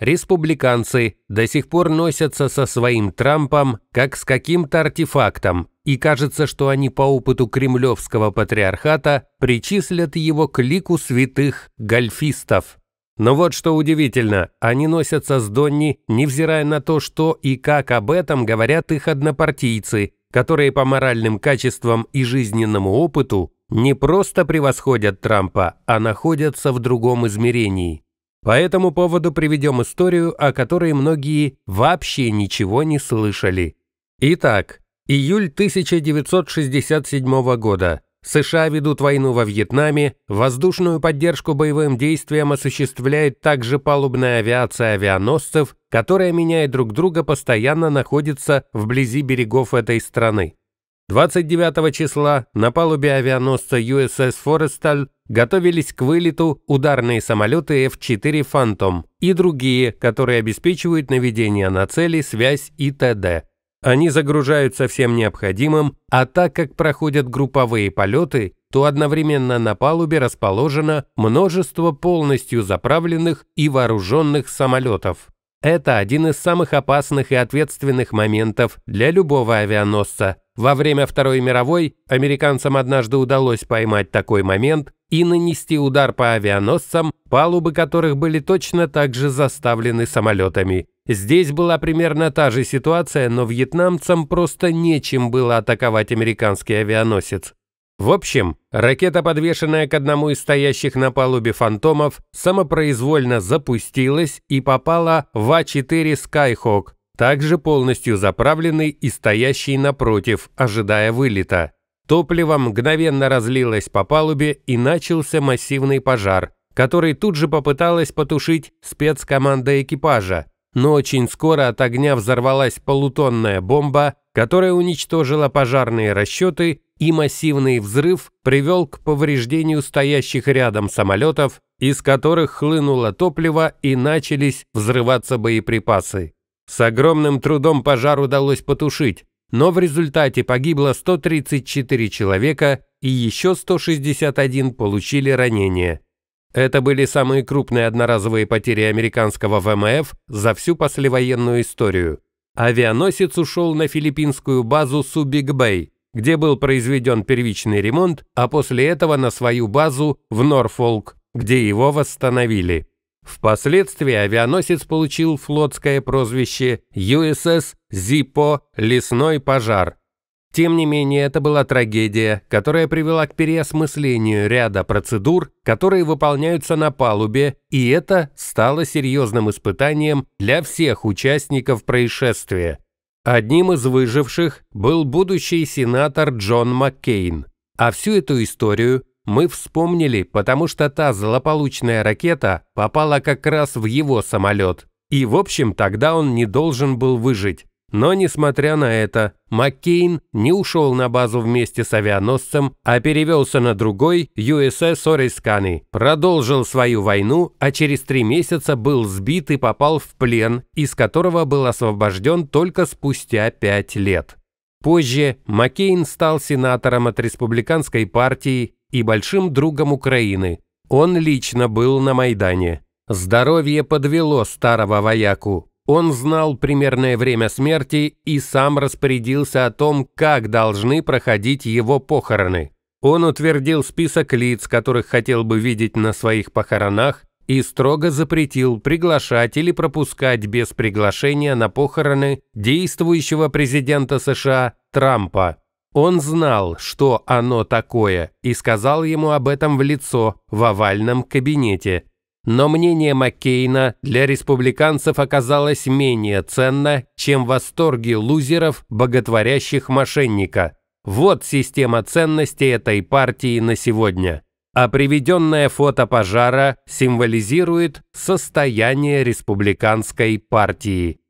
Республиканцы до сих пор носятся со своим Трампом как с каким-то артефактом, и кажется, что они по опыту кремлевского патриархата причислят его к лику святых гольфистов. Но вот что удивительно, они носятся с Донни, невзирая на то, что и как об этом говорят их однопартийцы, которые по моральным качествам и жизненному опыту не просто превосходят Трампа, а находятся в другом измерении. По этому поводу приведем историю, о которой многие вообще ничего не слышали. Итак, июль 1967 года. США ведут войну во Вьетнаме, воздушную поддержку боевым действиям осуществляет также палубная авиация авианосцев, которая, меняя друг друга, постоянно находится вблизи берегов этой страны. 29 числа на палубе авианосца USS Forrestal готовились к вылету ударные самолеты F-4 Phantom и другие, которые обеспечивают наведение на цели, связь и т.д. Они загружаются всем необходимым, а так как проходят групповые полеты, то одновременно на палубе расположено множество полностью заправленных и вооруженных самолетов. Это один из самых опасных и ответственных моментов для любого авианосца – во время Второй мировой американцам однажды удалось поймать такой момент и нанести удар по авианосцам, палубы которых были точно так же заставлены самолетами. Здесь была примерно та же ситуация, но вьетнамцам просто нечем было атаковать американский авианосец. В общем, ракета, подвешенная к одному из стоящих на палубе фантомов, самопроизвольно запустилась и попала в А-4 Скайхок также полностью заправленный и стоящий напротив, ожидая вылета. Топливо мгновенно разлилось по палубе и начался массивный пожар, который тут же попыталась потушить спецкоманда экипажа. Но очень скоро от огня взорвалась полутонная бомба, которая уничтожила пожарные расчеты, и массивный взрыв привел к повреждению стоящих рядом самолетов, из которых хлынуло топливо и начались взрываться боеприпасы. С огромным трудом пожар удалось потушить, но в результате погибло 134 человека и еще 161 получили ранения. Это были самые крупные одноразовые потери американского ВМФ за всю послевоенную историю. Авианосец ушел на филиппинскую базу Субик-Бэй, где был произведен первичный ремонт, а после этого на свою базу в Норфолк, где его восстановили. Впоследствии авианосец получил флотское прозвище USS Зиппо «Лесной пожар». Тем не менее, это была трагедия, которая привела к переосмыслению ряда процедур, которые выполняются на палубе, и это стало серьезным испытанием для всех участников происшествия. Одним из выживших был будущий сенатор Джон Маккейн. А всю эту историю мы вспомнили, потому что та злополучная ракета попала как раз в его самолет. И в общем тогда он не должен был выжить. Но несмотря на это, Маккейн не ушел на базу вместе с авианосцем, а перевелся на другой USS Орисканы, продолжил свою войну, а через три месяца был сбит и попал в плен, из которого был освобожден только спустя пять лет. Позже Маккейн стал сенатором от республиканской партии и большим другом Украины. Он лично был на Майдане. Здоровье подвело старого вояку. Он знал примерное время смерти и сам распорядился о том, как должны проходить его похороны. Он утвердил список лиц, которых хотел бы видеть на своих похоронах, и строго запретил приглашать или пропускать без приглашения на похороны действующего президента США Трампа. Он знал, что оно такое, и сказал ему об этом в лицо в овальном кабинете. Но мнение Маккейна для республиканцев оказалось менее ценно, чем восторги лузеров, боготворящих мошенника. Вот система ценностей этой партии на сегодня. А приведенное фото пожара символизирует состояние республиканской партии.